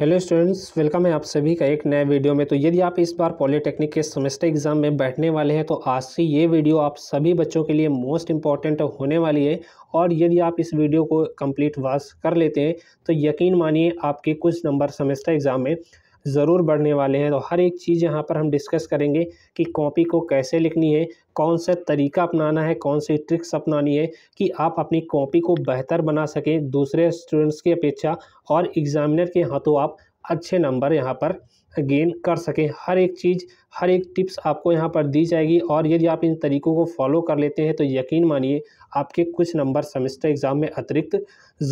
hello students welcome है आप सभी का एक नए वीडियो में तो यदि आप इस बार पॉलिटेक्निक के सेमेस्टर एग्जाम में बैठने वाले हैं तो आज से ये वीडियो आप सभी बच्चों के लिए मोस्ट इंपॉर्टेंट होने वाली है और यदि आप इस वीडियो को कंप्लीट वास कर लेते हैं तो यकीन मानिए आपके कुछ नंबर सेमेस्टर एग्ज़ाम में ज़रूर बढ़ने वाले हैं तो हर एक चीज़ यहाँ पर हम डिस्कस करेंगे कि कॉपी को कैसे लिखनी है कौन सा तरीका अपनाना है कौन सी ट्रिक्स अपनानी है कि आप अपनी कॉपी को बेहतर बना सकें दूसरे स्टूडेंट्स की अपेक्षा और एग्ज़ामिनर के हाथों आप अच्छे नंबर यहाँ पर गेन कर सकें हर एक चीज़ हर एक टिप्स आपको यहाँ पर दी जाएगी और यदि आप इन तरीकों को फॉलो कर लेते हैं तो यकीन मानिए आपके कुछ नंबर सेमेस्टर एग्ज़ाम में अतिरिक्त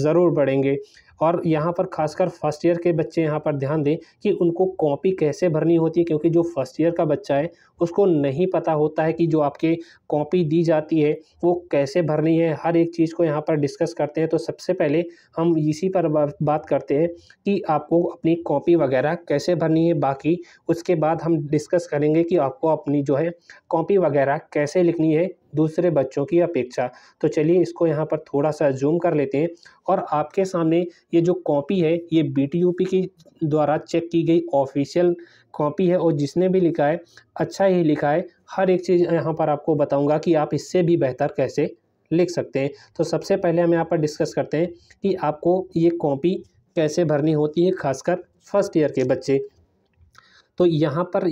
ज़रूर बढ़ेंगे और यहाँ पर खासकर फर्स्ट ईयर के बच्चे यहाँ पर ध्यान दें कि उनको कॉपी कैसे भरनी होती है क्योंकि जो फर्स्ट ईयर का बच्चा है उसको नहीं पता होता है कि जो आपके कॉपी दी जाती है वो कैसे भरनी है हर एक चीज़ को यहाँ पर डिस्कस करते हैं तो सबसे पहले हम इसी पर बात करते हैं कि आपको अपनी कॉपी वगैरह कैसे भरनी है बाकी उसके बाद हम डिस्कस डिस्कस करेंगे कि आपको अपनी जो है कॉपी वगैरह कैसे लिखनी है दूसरे बच्चों की अपेक्षा तो चलिए इसको यहाँ पर थोड़ा सा जूम कर लेते हैं और आपके सामने ये जो कॉपी है ये बी की द्वारा चेक की गई ऑफिशियल कॉपी है और जिसने भी लिखा है अच्छा ही लिखा है हर एक चीज़ यहाँ पर आपको बताऊँगा कि आप इससे भी बेहतर कैसे लिख सकते हैं तो सबसे पहले हम यहाँ पर डिस्कस करते हैं कि आपको ये कॉपी कैसे भरनी होती है खासकर फर्स्ट ईयर के बच्चे तो यहाँ पर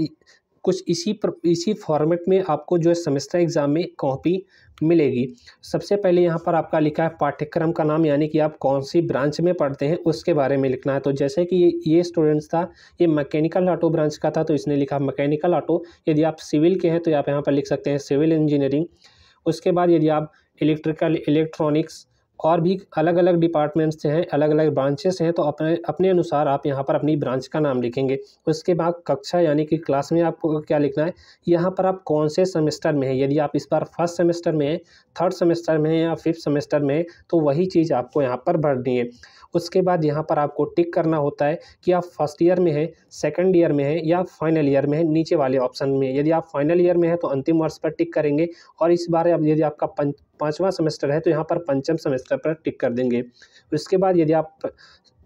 कुछ इसी पर इसी फॉर्मेट में आपको जो है सेमेस्टर एग्ज़ाम में कॉपी मिलेगी सबसे पहले यहाँ पर आपका लिखा है पाठ्यक्रम का नाम यानी कि आप कौन सी ब्रांच में पढ़ते हैं उसके बारे में लिखना है तो जैसे कि ये ये स्टूडेंट्स था ये मैकेनिकल ऑटो ब्रांच का था तो इसने लिखा मैकेनिकल ऑटो यदि आप सिविल के हैं तो आप यहाँ पर लिख सकते हैं सिविल इंजीनियरिंग उसके बाद यदि आप इलेक्ट्रिकल इलेक्ट्रॉनिक्स और भी अलग अलग डिपार्टमेंट्स हैं अलग अलग ब्रांचेस हैं तो अपने अपने अनुसार आप यहाँ पर अपनी ब्रांच का नाम लिखेंगे उसके बाद कक्षा यानी कि क्लास में आपको क्या लिखना है यहाँ पर आप कौन से सेमेस्टर में हैं यदि आप इस बार फर्स्ट सेमेस्टर में हैं थर्ड सेमेस्टर में हैं या फिफ्थ सेमेस्टर में तो वही चीज़ आपको यहाँ पर भरनी है उसके बाद यहाँ पर आपको टिक करना होता है कि आप फर्स्ट ईयर में है सेकेंड ईयर में है या फाइनल ईयर में है नीचे वाले ऑप्शन में यदि आप फाइनल ईयर में है तो अंतिम वर्ष पर टिक करेंगे और इस बार अब यदि आपका पाँचवा सेमेस्टर है तो यहाँ पर पंचम सेमेस्टर पर टिक कर देंगे उसके बाद यदि आप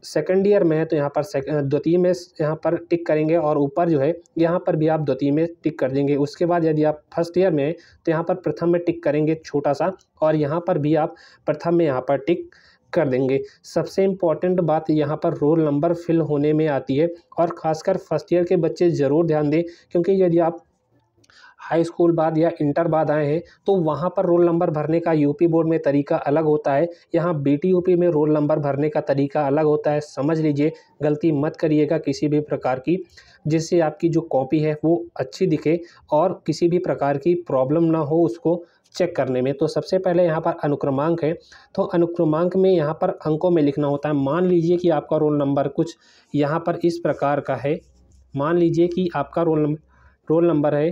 सेकेंड ईयर में है तो यहाँ पर द्वितीय में यहाँ पर टिक करेंगे और ऊपर जो है यहाँ पर भी आप द्वितीय में टिक कर देंगे उसके बाद यदि आप फर्स्ट ईयर में है तो यहाँ पर प्रथम में टिक करेंगे छोटा सा और यहाँ पर भी आप प्रथम में यहाँ पर टिक कर देंगे सबसे इम्पॉर्टेंट बात यहाँ पर रोल नंबर फिल होने में आती है और ख़ासकर फर्स्ट ईयर के बच्चे ज़रूर ध्यान दें क्योंकि यदि आप हाई स्कूल बाद या इंटर बाद आए हैं तो वहाँ पर रोल नंबर भरने का यूपी बोर्ड में तरीका अलग होता है यहाँ बीटीयूपी में रोल नंबर भरने का तरीका अलग होता है समझ लीजिए गलती मत करिएगा किसी भी प्रकार की जिससे आपकी जो कॉपी है वो अच्छी दिखे और किसी भी प्रकार की प्रॉब्लम ना हो उसको चेक करने में तो सबसे पहले यहाँ पर अनुक्रमांक है तो अनुक्रमांक में यहाँ पर अंकों में लिखना होता है मान लीजिए कि आपका रोल नंबर कुछ यहाँ पर इस प्रकार का है मान लीजिए कि आपका रोल नंबर रोल नंबर है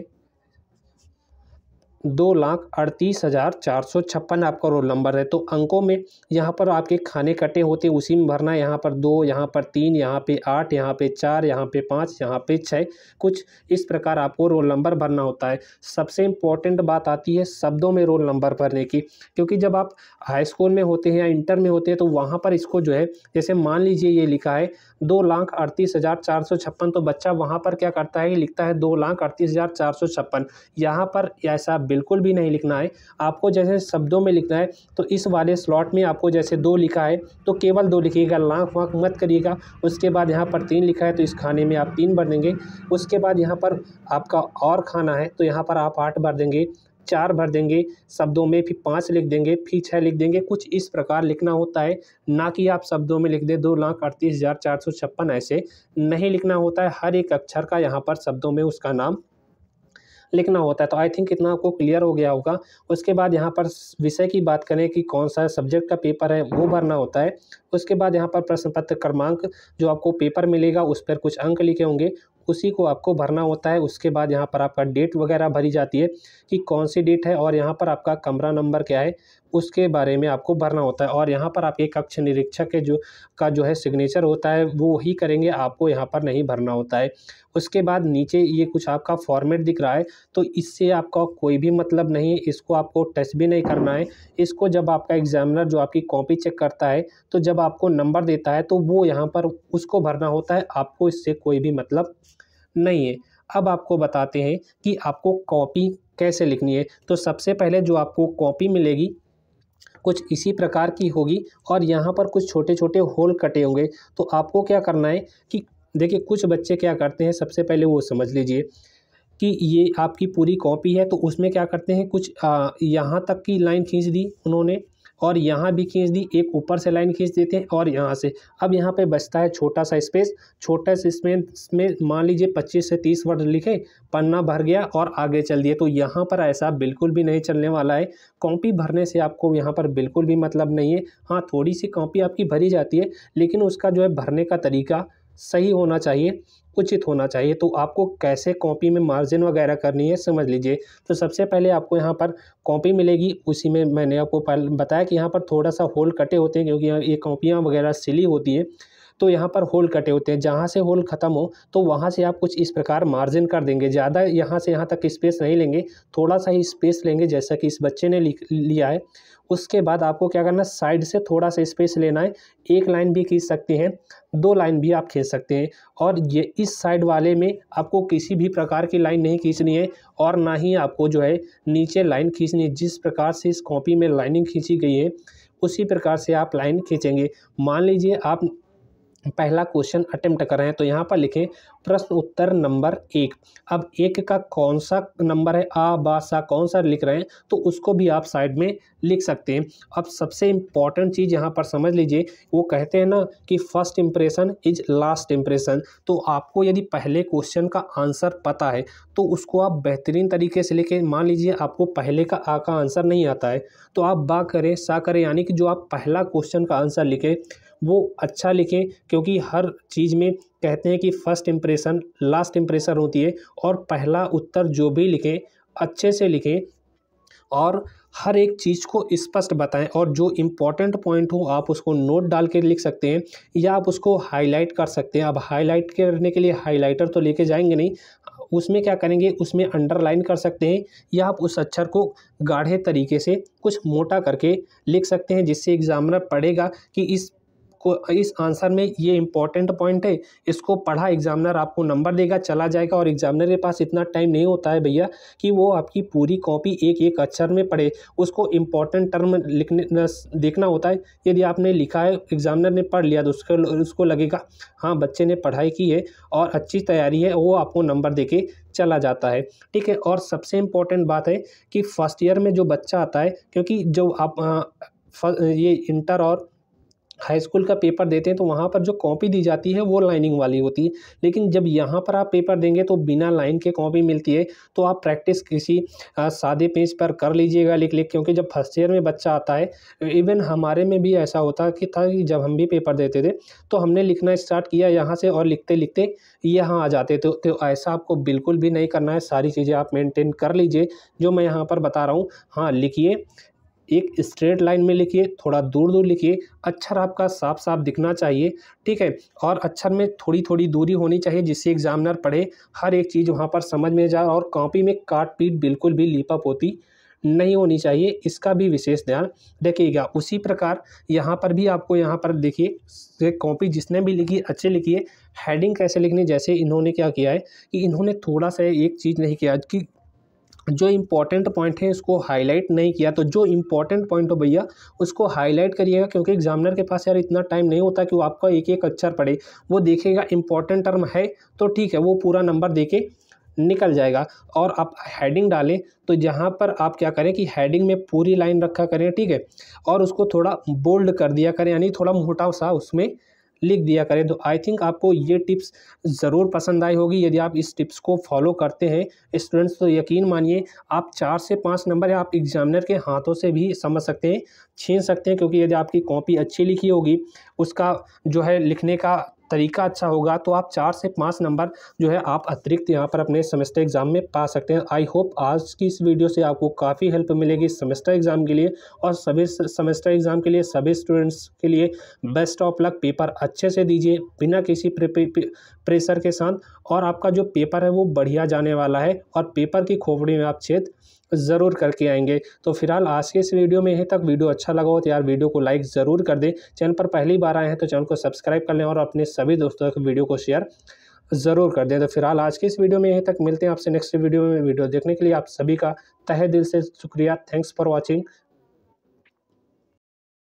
दो लाख अड़तीस हज़ार चार सौ छप्पन आपका रोल नंबर है तो अंकों में यहाँ पर आपके खाने कटे होते हैं उसी में भरना यहाँ पर दो यहाँ पर तीन यहाँ पे आठ यहाँ पे चार यहाँ पे पाँच यहाँ पे छः कुछ इस प्रकार आपको रोल नंबर भरना होता है सबसे इम्पॉर्टेंट बात आती है शब्दों में रोल नंबर भरने की क्योंकि जब आप हाई स्कूल में होते हैं या इंटर में होते हैं तो वहाँ पर इसको जो है जैसे मान लीजिए ये लिखा है दो लाख अड़तीस हज़ार चार सौ छप्पन तो बच्चा वहाँ पर क्या करता है लिखता है दो लाख अड़तीस हज़ार चार सौ छप्पन यहाँ पर ऐसा बिल्कुल भी नहीं लिखना है आपको जैसे शब्दों में लिखना है तो इस वाले स्लॉट में आपको जैसे दो लिखा है तो केवल दो लिखिएगा लाख वाँख मत करिएगा उसके बाद यहाँ पर तीन लिखा है तो इस खाने में आप तीन भर देंगे उसके बाद यहाँ पर आपका और खाना है तो यहाँ पर आप आठ भर देंगे चार भर देंगे शब्दों में फिर पाँच लिख देंगे फिर छः लिख देंगे कुछ इस प्रकार लिखना होता है ना कि आप शब्दों में लिख दें दो लाख अड़तीस हज़ार चार सौ छप्पन ऐसे नहीं लिखना होता है हर एक अक्षर का यहाँ पर शब्दों में उसका नाम लिखना होता है तो आई थिंक इतना आपको क्लियर हो गया होगा उसके बाद यहाँ पर विषय की बात करें कि कौन सा सब्जेक्ट का पेपर है वो भरना होता है उसके बाद यहाँ पर प्रश्न पत्र क्रमांक जो आपको पेपर मिलेगा उस पर कुछ अंक लिखे होंगे उसी को आपको भरना होता है उसके बाद यहाँ पर आपका डेट वगैरह भरी जाती है कि कौन सी डेट है और यहाँ पर आपका कमरा नंबर क्या है उसके बारे में आपको भरना होता है और यहाँ पर आपके कक्ष निरीक्षक के जो का जो है सिग्नेचर होता है वो ही करेंगे आपको यहाँ पर नहीं भरना होता है उसके बाद नीचे ये कुछ आपका फॉर्मेट दिख रहा है तो इससे आपका कोई भी मतलब नहीं है इसको आपको टच भी नहीं करना है इसको जब आपका एग्जामिनर जो आपकी कॉपी चेक करता है तो जब आपको नंबर देता है तो वो यहाँ पर उसको भरना होता है आपको इससे कोई भी मतलब नहीं है अब आपको बताते हैं कि आपको कॉपी कैसे लिखनी है तो सबसे पहले जो आपको कॉपी मिलेगी कुछ इसी प्रकार की होगी और यहाँ पर कुछ छोटे छोटे होल कटे होंगे तो आपको क्या करना है कि देखिए कुछ बच्चे क्या करते हैं सबसे पहले वो समझ लीजिए कि ये आपकी पूरी कॉपी है तो उसमें क्या करते हैं कुछ यहाँ तक की लाइन खींच दी उन्होंने और यहाँ भी खींच दी एक ऊपर से लाइन खींच देते हैं और यहाँ से अब यहाँ पे बचता है छोटा सा स्पेस छोटा सा स्पेस में मान लीजिए पच्चीस से तीस वर्ड लिखे पन्ना भर गया और आगे चल दिए तो यहाँ पर ऐसा बिल्कुल भी नहीं चलने वाला है कॉपी भरने से आपको यहाँ पर बिल्कुल भी मतलब नहीं है हाँ थोड़ी सी कॉपी आपकी भरी जाती है लेकिन उसका जो है भरने का तरीका सही होना चाहिए उचित होना चाहिए तो आपको कैसे कॉपी में मार्जिन वगैरह करनी है समझ लीजिए तो सबसे पहले आपको यहाँ पर कॉपी मिलेगी उसी में मैंने आपको बताया कि यहाँ पर थोड़ा सा होल कटे होते हैं क्योंकि ये कॉपियाँ वगैरह सिली होती हैं तो यहाँ पर होल कटे होते हैं जहाँ से होल ख़त्म हो तो वहाँ से आप कुछ इस प्रकार मार्जिन कर देंगे ज़्यादा यहाँ से यहाँ तक स्पेस नहीं लेंगे थोड़ा सा ही स्पेस लेंगे जैसा कि इस बच्चे ने लिया है उसके बाद आपको क्या करना साइड से थोड़ा सा स्पेस लेना है एक लाइन भी खींच सकते हैं दो लाइन भी आप खींच सकते हैं और ये इस साइड वाले में आपको किसी भी प्रकार की लाइन नहीं खींचनी है और ना ही आपको जो है नीचे लाइन खींचनी है जिस प्रकार से इस कॉपी में लाइनिंग खींची गई है उसी प्रकार से आप लाइन खींचेंगे मान लीजिए आप पहला क्वेश्चन अटेम्प्ट करें तो यहाँ पर लिखें प्रश्न उत्तर नंबर एक अब एक का कौन सा नंबर है आ बा सा कौन सा लिख रहे हैं तो उसको भी आप साइड में लिख सकते हैं अब सबसे इम्पॉर्टेंट चीज़ यहाँ पर समझ लीजिए वो कहते हैं ना कि first impression is last impression तो आपको यदि पहले क्वेश्चन का आंसर पता है तो उसको आप बेहतरीन तरीके से लेके मान लीजिए आपको पहले का आ का आंसर नहीं आता है तो आप बा करें सा करें यानी कि जो आप पहला क्वेश्चन का आंसर लिखें वो अच्छा लिखें क्योंकि हर चीज़ में कहते हैं कि फ़र्स्ट इम्प्रेशन लास्ट इम्प्रेशन होती है और पहला उत्तर जो भी लिखें अच्छे से लिखें और हर एक चीज़ को स्पष्ट बताएं और जो इम्पॉर्टेंट पॉइंट हो आप उसको नोट डाल के लिख सकते हैं या आप उसको हाईलाइट कर सकते हैं अब हाईलाइट करने के लिए हाईलाइटर तो लेके जाएंगे नहीं उसमें क्या करेंगे उसमें अंडरलाइन कर सकते हैं या आप उस अक्षर को गाढ़े तरीके से कुछ मोटा करके लिख सकते हैं जिससे एग्जामिनर पढ़ेगा कि इस को इस आंसर में ये इंपॉर्टेंट पॉइंट है इसको पढ़ा एग्जामिनर आपको नंबर देगा चला जाएगा और एग्जामिनर के पास इतना टाइम नहीं होता है भैया कि वो आपकी पूरी कॉपी एक एक अक्षर में पढ़े उसको इंपॉर्टेंट टर्म लिखने देखना होता है यदि आपने लिखा है एग्जामिनर ने पढ़ लिया तो उसको उसको लगेगा हाँ बच्चे ने पढ़ाई की है और अच्छी तैयारी है वो आपको नंबर दे के चला जाता है ठीक है और सबसे इम्पोर्टेंट बात है कि फर्स्ट ईयर में जो बच्चा आता है क्योंकि जो आप आ, ये इंटर और हाई स्कूल का पेपर देते हैं तो वहाँ पर जो कॉपी दी जाती है वो लाइनिंग वाली होती है लेकिन जब यहाँ पर आप पेपर देंगे तो बिना लाइन के कॉपी मिलती है तो आप प्रैक्टिस किसी सादे पेज पर कर लीजिएगा लिख लिख क्योंकि जब फर्स्ट ईयर में बच्चा आता है इवन हमारे में भी ऐसा होता कि था कि जब हम भी पेपर देते थे तो हमने लिखना स्टार्ट किया यहाँ से और लिखते लिखते यहाँ आ जाते तो, तो ऐसा आपको बिल्कुल भी नहीं करना है सारी चीज़ें आप मेनटेन कर लीजिए जो मैं यहाँ पर बता रहा हूँ हाँ लिखिए एक स्ट्रेट लाइन में लिखिए थोड़ा दूर दूर लिखिए अक्षर आपका साफ साफ दिखना चाहिए ठीक है और अक्षर में थोड़ी थोड़ी दूरी होनी चाहिए जिससे एग्जामिनर पढ़े हर एक चीज़ वहाँ पर समझ में जाए और कॉपी में काट पीट बिल्कुल भी लिपा पोती नहीं होनी चाहिए इसका भी विशेष ध्यान रखिएगा उसी प्रकार यहाँ पर भी आपको यहाँ पर देखिए कॉपी जिसने भी लिखी अच्छे लिखिए हेडिंग कैसे लिखनी जैसे इन्होंने क्या किया है कि इन्होंने थोड़ा सा एक चीज़ नहीं किया कि जो इम्पॉर्टेंट पॉइंट है इसको हाईलाइट नहीं किया तो जो इंपॉर्टेंट पॉइंट हो भैया उसको हाईलाइट करिएगा क्योंकि एग्जामिनर के पास यार इतना टाइम नहीं होता कि वो आपका एक एक अक्षर पढ़े वो देखेगा इंपॉर्टेंट टर्म है तो ठीक है वो पूरा नंबर दे के निकल जाएगा और आप हेडिंग डालें तो जहाँ पर आप क्या करें कि हेडिंग में पूरी लाइन रखा करें ठीक है और उसको थोड़ा बोल्ड कर दिया करें यानी थोड़ा मोटा सा उसमें लिख दिया करें तो आई थिंक आपको ये टिप्स ज़रूर पसंद आई होगी यदि आप इस टिप्स को फॉलो करते हैं स्टूडेंट्स तो यकीन मानिए आप चार से पाँच नंबर आप एग्जामिनर के हाथों से भी समझ सकते हैं छीन सकते हैं क्योंकि यदि आपकी कॉपी अच्छी लिखी होगी उसका जो है लिखने का तरीका अच्छा होगा तो आप चार से पाँच नंबर जो है आप अतिरिक्त यहाँ पर अपने सेमेस्टर एग्जाम में पा सकते हैं आई होप आज की इस वीडियो से आपको काफ़ी हेल्प मिलेगी सेमेस्टर एग्जाम के लिए और सभी सेमेस्टर एग्जाम के लिए सभी स्टूडेंट्स के लिए बेस्ट ऑफ लक पेपर अच्छे से दीजिए बिना किसी प्रेशर के साथ और आपका जो पेपर है वो बढ़िया जाने वाला है और पेपर की खोपड़ी में आप छेद ज़रूर करके आएंगे तो फिलहाल आज के इस वीडियो में यहीं तक वीडियो अच्छा लगा हो तो यार वीडियो को लाइक ज़रूर कर दें चैनल पर पहली बार आए हैं तो चैनल को सब्सक्राइब कर लें और अपने सभी दोस्तों तक वीडियो को शेयर ज़रूर कर दें तो फिलहाल आज के इस वीडियो में यहीं तक मिलते हैं आपसे नेक्स्ट वीडियो में वीडियो देखने के लिए आप सभी का तहे दिल से शुक्रिया थैंक्स फॉर वॉचिंग